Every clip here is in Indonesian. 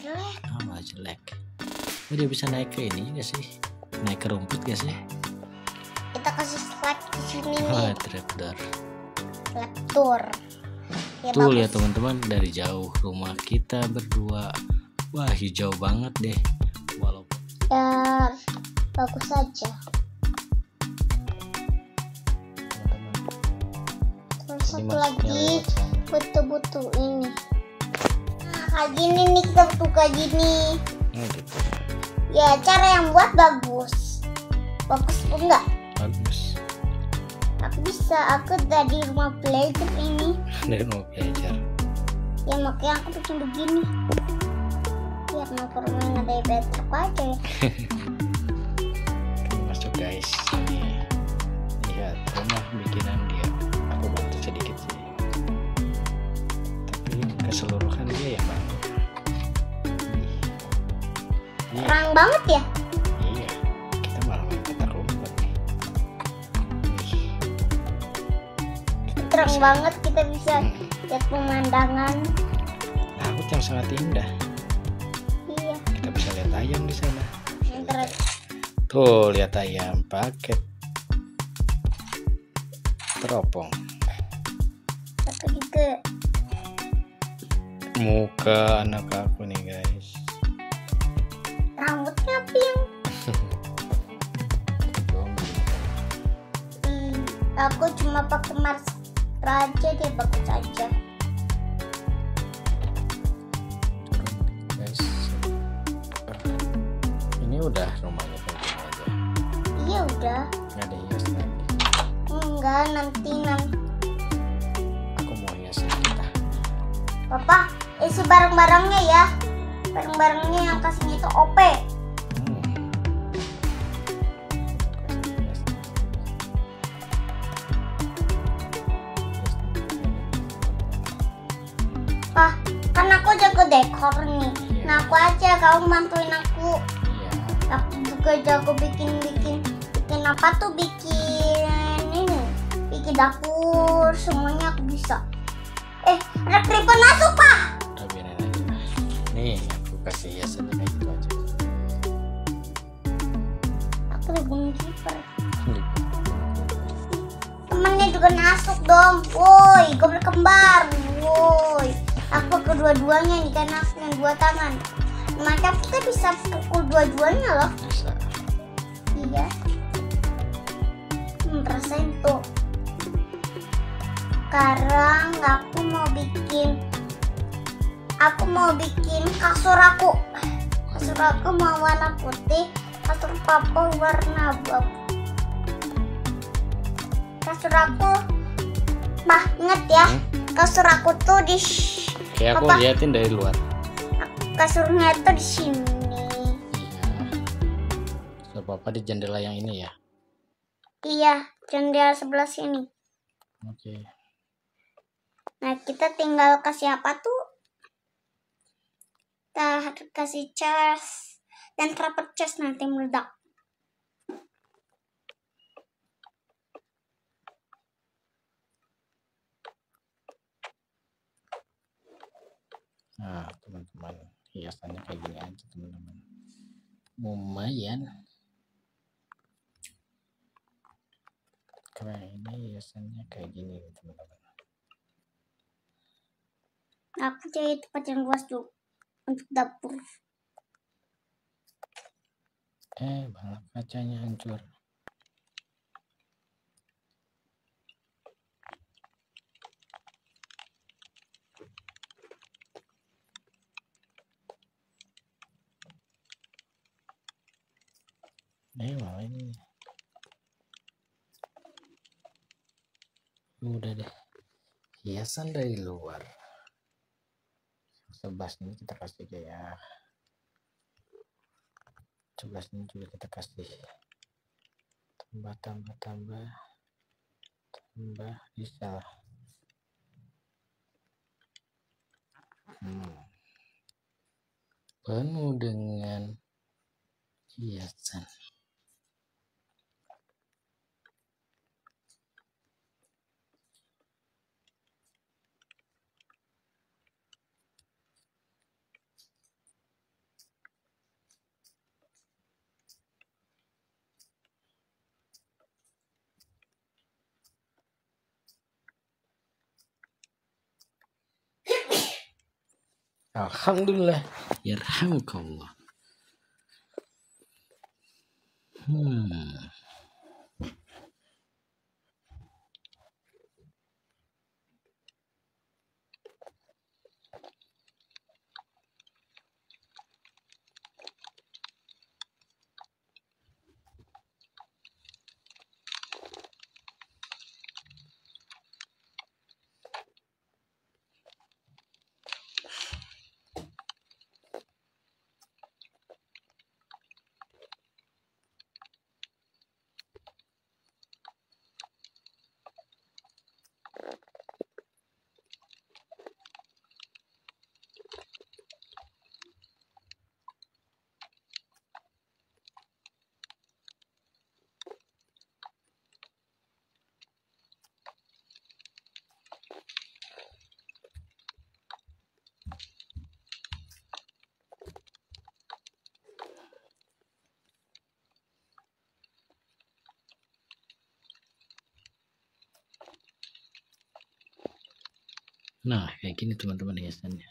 jelek tambah jelek oh dia bisa naik ke ini gak sih naik ke rumput gak sih kita kasih slide di sini oh, trapdoor trapdoor ya, tuh lihat teman-teman dari jauh rumah kita berdua wah hijau banget deh walaupun ya bagus saja satu lagi butuh-butuh ini kayak gini nih kita butuh kayak gini ya gitu ya cara yang buat bagus bagus enggak bagus aku bisa aku dari rumah belajar ini dari rumah belajar ya makanya aku bikin begini biar ya, nggak perlu ada belajar aku aja ya masuk guys ini lihat ya, rumah bikinan Iya. Terang banget ya? Iya. Kita malah main petak umpet nih. Terang bisa. banget kita bisa hmm. lihat pemandangan. Laut yang sangat indah. Iya. Kita bisa lihat ayam di sana. Terus. Tuh, lihat ayam paket teropong. Satu juga. Muka anak aku nih guys. aku cuma pakai masker aja dia bagus aja guys ini udah rumahnya kayak aja iya udah nggak ada hias lagi enggak nanti nanti aku mau hias kita papa isi barang-barangnya ya barang-barangnya yang kasih itu OP dekor nih nah aku aja kamu bantuin aku iya. aku juga jago bikin bikin bikin apa tuh bikin ini bikin dapur semuanya aku bisa eh ada creeper masuk pak nih aku kasih hiasan ya kayak gitu aja aku ribuan creeper temennya juga masuk dong woi gue berkembang dua-duanya nih karena aku punya dua tangan maka kita bisa pukul dua-duanya loh bisa. iya hmm, rasain tuh sekarang aku mau bikin aku mau bikin kasur aku kasur aku mau warna putih kasur papa warna bab. kasur aku banget ya hmm? kasur aku tuh di Oke, aku Apa? liatin dari luar kasurnya tuh di sini iya Kasur papa di jendela yang ini ya iya jendela sebelah sini oke nah kita tinggal kasih apa tuh kita kasih charge dan terapet charge nanti meledak nah teman-teman hiasannya kayak gini aja teman-teman lumayan karena ini hiasannya kayak gini teman-teman aku cari tempat yang luas tuh untuk dapur eh malah kacanya hancur Mewah ini. Udah deh. Hiasan dari luar. Sebas ini kita kasih aja ya. Sebelas ini juga kita kasih. Tambah, tambah, tambah. Tambah, bisa. Hmm. Penuh dengan hiasan. Alhamdulillah. Yarhamukallah. Hmm. Nah, kayak gini teman-teman hiasannya.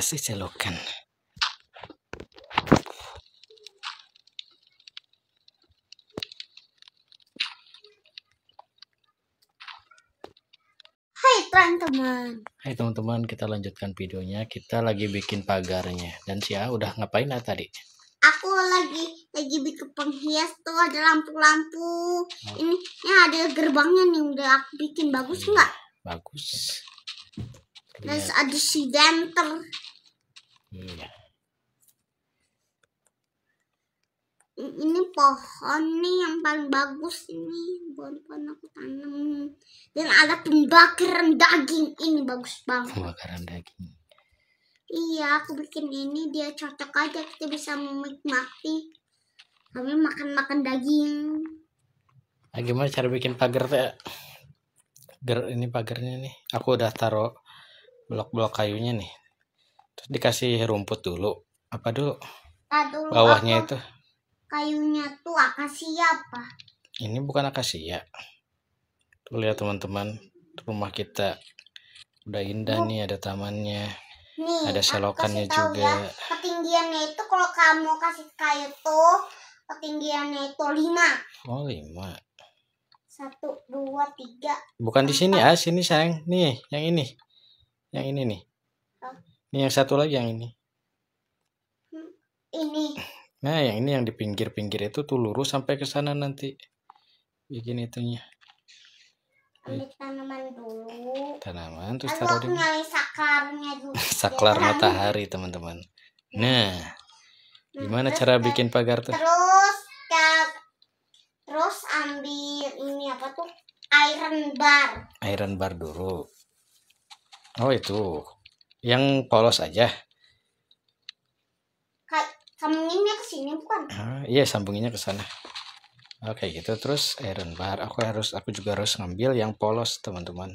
kasih celokan teman-teman. Hai teman-teman, kita lanjutkan videonya. Kita lagi bikin pagarnya. Dan A udah ngapain lah tadi? Aku lagi lagi bikin penghias tuh ada lampu-lampu. Hmm. Ini, ini ada gerbangnya nih udah aku bikin bagus iya, nggak? Bagus. Lihat. Terus ada si denter. Iya. Ini pohon nih yang paling bagus ini pohon-pohon aku tanam. Dan ada pembakaran daging ini bagus banget. Pembakaran daging. Iya, aku bikin ini dia cocok aja kita bisa menikmati. Kami makan-makan daging. Nah, gimana cara bikin pagar teh? Ger ini pagarnya nih. Aku udah taruh blok-blok kayunya nih dikasih rumput dulu. Apa dulu? Nah, dulu Bawahnya itu. Kayunya tuh akasia apa? Ini bukan akasia. Tuh lihat teman-teman, rumah kita udah indah nih, ada tamannya. Nih, ada selokannya juga. Ya, ketinggiannya itu kalau kamu kasih kayu tuh ketinggiannya itu lima Oh, lima Satu, dua, tiga. Bukan empat. di sini ah, sini sayang. Nih, yang ini. Yang ini nih. Ini yang satu lagi yang ini. Hmm, ini. Nah, yang ini yang di pinggir-pinggir itu tuh lurus sampai ke sana nanti. Bikin itunya. Ambil tanaman dulu. Tanaman terus taruh di saklarnya dulu. saklar matahari, teman-teman. Hmm. Nah, hmm, gimana terus, cara bikin pagar tuh? Terus terus ambil ini apa tuh? Iron bar. Iron bar dulu. Oh, itu. Yang polos aja. Sambunginnya ke sini bukan? Ah, iya, sambunginnya ke sana. Oke, gitu. Terus iron bar. Aku harus aku juga harus ngambil yang polos, teman-teman.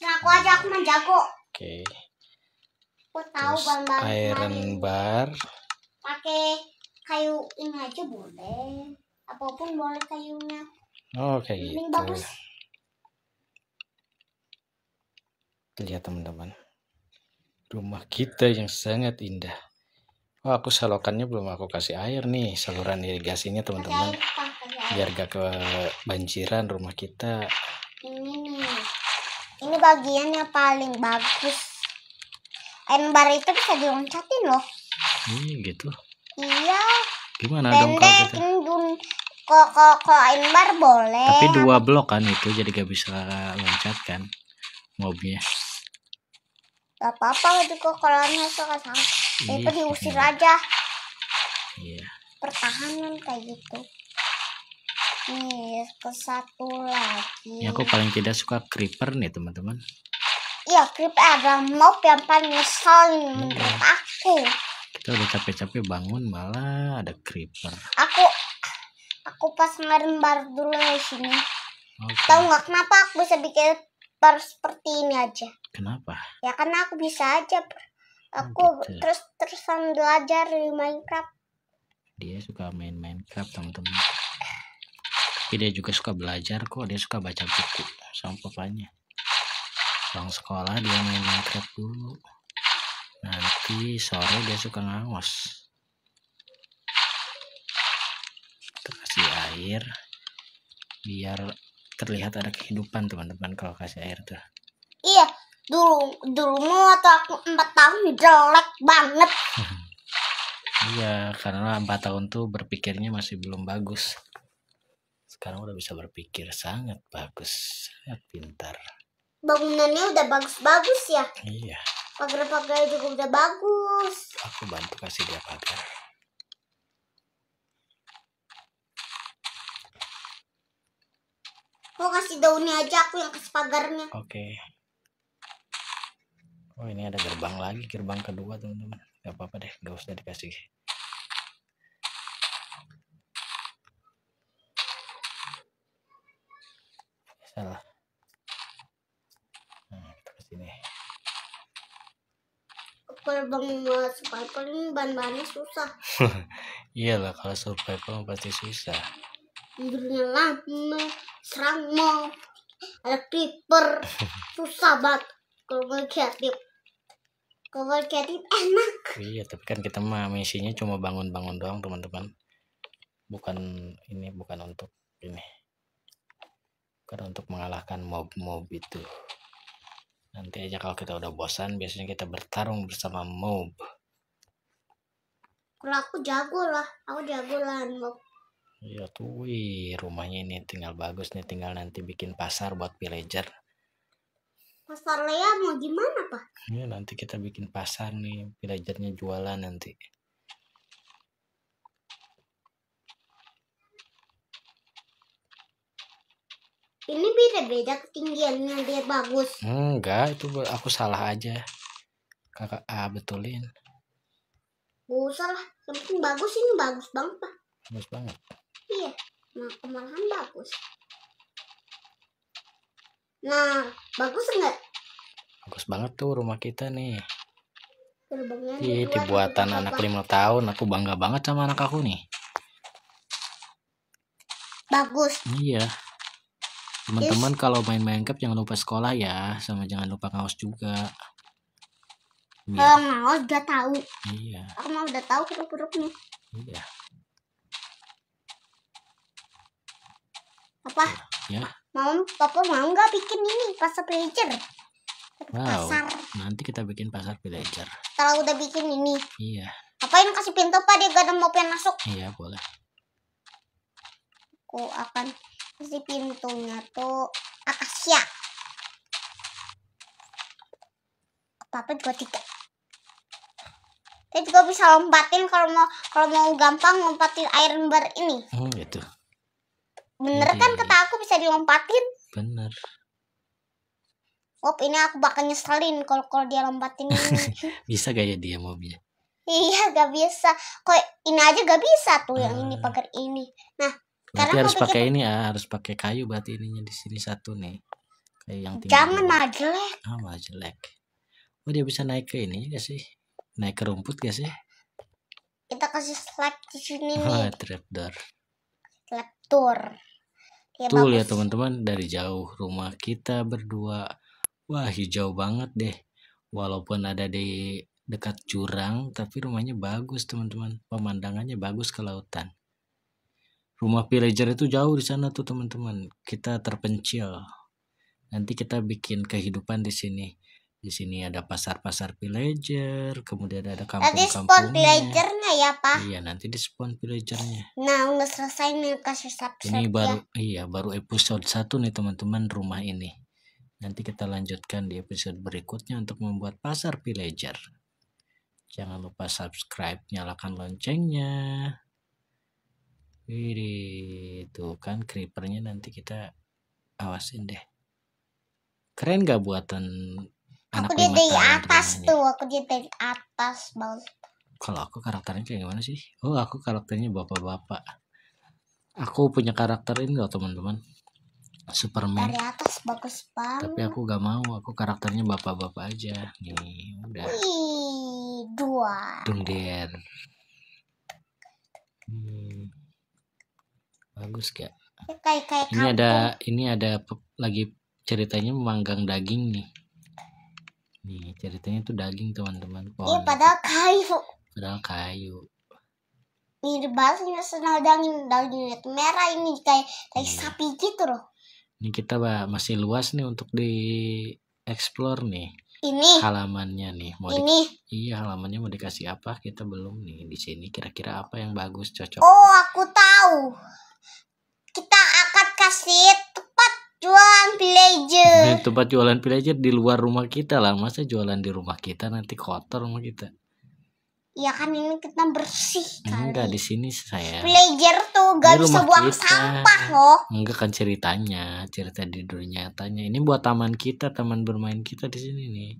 Aku aja aku menjago. Oke. Aku tahu Terus, bang, iron bar. Pakai kayu ini aja boleh. Apapun boleh kayunya. Oke okay, gitu. Bagus. Lihat teman-teman rumah kita yang sangat indah. Oh aku selokannya belum aku kasih air nih, saluran irigasinya teman-teman. Biar gak kebanjiran rumah kita. Ini nih. Ini bagian yang paling bagus. Ember itu bisa diloncatin loh. Hmm, gitu. Iya. Gimana Pendek, dong kalau kita? Dun, kok kok kok ember boleh. Tapi dua blok kan itu jadi gak bisa loncat kan mobnya. Gak apa-apa kok kalau Anda suka sama. Iya, itu diusir iya. aja. yeah. Pertahanan kayak gitu. Nih, ke satu lagi. Ya, aku paling tidak suka creeper nih, teman-teman. Iya, creeper ada mob yang paling ngeselin iya. menurut aku. Kita udah capek-capek bangun malah ada creeper. Aku aku pas kemarin baru dulu di sini. Okay. Tahu nggak kenapa aku bisa bikin per seperti ini aja. Kenapa? Ya karena aku bisa aja. Oh, aku gitu. terus terusan belajar di Minecraft. Dia suka main Minecraft teman-teman. Tapi dia juga suka belajar kok. Dia suka baca buku sama papanya. bang sekolah dia main Minecraft dulu. Nanti sore dia suka ngawas Kita kasih air biar terlihat ada kehidupan teman-teman kalau kasih air tuh iya dulu dulu waktu aku empat tahun jelek banget hmm. iya karena empat tahun tuh berpikirnya masih belum bagus sekarang udah bisa berpikir sangat bagus sangat pintar bangunannya udah bagus-bagus ya iya pagar pagar juga udah bagus aku bantu kasih dia pagar mau kasih daunnya aja aku yang kasih pagarnya. Oke. Okay. Oh ini ada gerbang lagi gerbang kedua teman-teman. Gak apa-apa deh, gak usah dikasih. Salah. Nah, hmm, kita kesini. Gerbang survival ini bahan-bahannya susah. Iyalah kalau survival pasti susah. lama serang mob ada creeper susah banget kalau mau kreatif kalau kreatif enak iya tapi kan kita mah misinya cuma bangun-bangun doang teman-teman bukan ini bukan untuk ini bukan untuk mengalahkan mob-mob itu nanti aja kalau kita udah bosan biasanya kita bertarung bersama mob kalau aku jago lah aku jago lah mob Ya tuh, wih, rumahnya ini tinggal bagus nih, tinggal nanti bikin pasar buat villager. Pasar lea mau gimana, Pak? Ya, nanti kita bikin pasar nih, villagernya jualan nanti. Ini beda-beda ketinggiannya dia bagus. Enggak, itu aku salah aja. Kakak A ah, betulin. Gak usah lah, yang penting bagus ini bagus banget, Pak. Bagus banget iya malahan bagus nah bagus enggak bagus banget tuh rumah kita nih Gerbangnya Iya, dibuatan anak lima tahun. Aku bangga banget sama anak aku nih. Bagus. Iya. Teman-teman kalau main Minecraft jangan lupa sekolah ya, sama jangan lupa ngawas juga. Iya. Kalau ya. ngawas udah tahu. Iya. Aku mau udah tahu huruf-hurufnya. Iya. apa? Ya. Mau Papa mau nggak bikin ini pasar pelajar? Wow. Nanti kita bikin pasar pelajar. Kalau udah bikin ini. Iya. Apa yang kasih pintu Pak dia gak ada mau pengen masuk? Iya, boleh. Aku akan kasih pintunya tuh akasia. Papa dua tiga. Dia juga bisa lompatin kalau mau kalau mau gampang lompatin iron bar ini. Hmm, gitu bener Jadi, kan iya. kata aku bisa dilompatin bener op ini aku bakal nyeselin kalau kalau dia lompatin bisa gak ya dia mobilnya iya gak bisa kok ini aja gak bisa tuh uh, yang ini ah. pagar ini nah karena harus pakai ini ya harus pakai kayu berarti ininya di sini satu nih Kayu yang tinggi jangan mah jelek ah mah jelek oh dia bisa naik ke ini gak sih naik ke rumput gak sih kita kasih slide di sini oh, nih trapdoor trapdoor ya, tuh ya, teman-teman dari jauh rumah kita berdua wah hijau banget deh walaupun ada di dekat jurang tapi rumahnya bagus teman-teman pemandangannya bagus ke lautan rumah villager itu jauh di sana tuh teman-teman kita terpencil nanti kita bikin kehidupan di sini di sini ada pasar-pasar villager, kemudian ada kampung-kampung. Nanti spawn villagernya ya, Pak? Iya, nanti di spawn villagernya. Nah, udah selesai nih kasih subscribe Ini baru ya. iya, baru episode satu nih teman-teman rumah ini. Nanti kita lanjutkan di episode berikutnya untuk membuat pasar villager. Jangan lupa subscribe, nyalakan loncengnya. Wih, itu kan creepernya nanti kita awasin deh. Keren gak buatan anak aku dia dari atas tuh aku dia dari atas banget kalau aku karakternya kayak gimana sih oh aku karakternya bapak-bapak aku punya karakter ini loh teman-teman Superman dari atas bagus banget tapi aku gak mau aku karakternya bapak-bapak aja nih udah Wih, dua dunder hmm. bagus gak kayak, kayak ini kampung. ada ini ada lagi ceritanya memanggang daging nih nih ceritanya tuh daging teman-teman pohon -teman. padahal kayu padahal kayu mirip banget senal daging daging merah ini kayak kayak iya. sapi gitu loh ini kita bah, masih luas nih untuk di explore nih ini halamannya nih mau ini iya halamannya mau dikasih apa kita belum nih di sini kira-kira apa yang bagus cocok oh aku tahu kita akan kasih jualan villager nah, tempat jualan villager di luar rumah kita lah masa jualan di rumah kita nanti kotor rumah kita Ya kan ini kita bersih kali. Enggak di sini saya. Villager tuh gak bisa buang kita. sampah loh. Enggak kan ceritanya, cerita di dunia nyatanya. Ini buat taman kita, taman bermain kita di sini nih.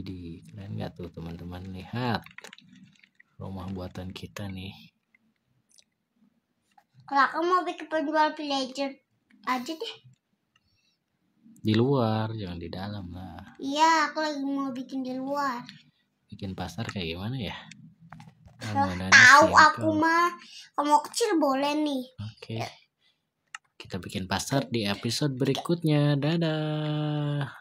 jadi keren nggak tuh teman-teman lihat rumah buatan kita nih. Kalau aku mau bikin penjual villager aja deh. Di luar, jangan di dalam lah. Iya, aku lagi mau bikin di luar. Bikin pasar kayak gimana ya? Tahu aku mah, kamu kecil boleh nih. Oke. Okay. Kita bikin pasar di episode berikutnya. Dadah.